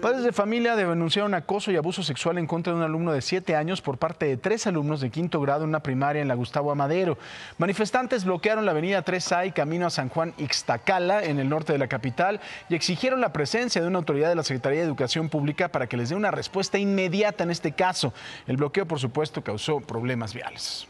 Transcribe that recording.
Padres de familia denunciaron acoso y abuso sexual en contra de un alumno de 7 años por parte de tres alumnos de quinto grado en una primaria en la Gustavo Amadero. Manifestantes bloquearon la avenida 3A y camino a San Juan Ixtacala, en el norte de la capital, y exigieron la presencia de una autoridad de la Secretaría de Educación Pública para que les dé una respuesta inmediata en este caso. El bloqueo, por supuesto, causó problemas viales.